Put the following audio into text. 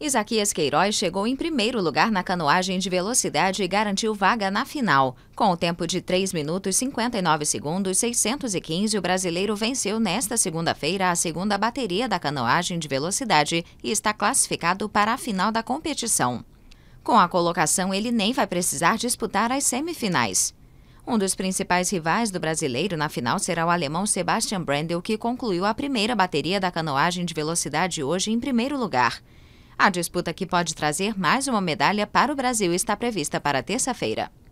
Isaquias Queiroz chegou em primeiro lugar na canoagem de velocidade e garantiu vaga na final. Com o tempo de 3 minutos 59 segundos 615, o brasileiro venceu nesta segunda-feira a segunda bateria da canoagem de velocidade e está classificado para a final da competição. Com a colocação, ele nem vai precisar disputar as semifinais. Um dos principais rivais do brasileiro na final será o alemão Sebastian Brandel, que concluiu a primeira bateria da canoagem de velocidade hoje em primeiro lugar. A disputa que pode trazer mais uma medalha para o Brasil está prevista para terça-feira.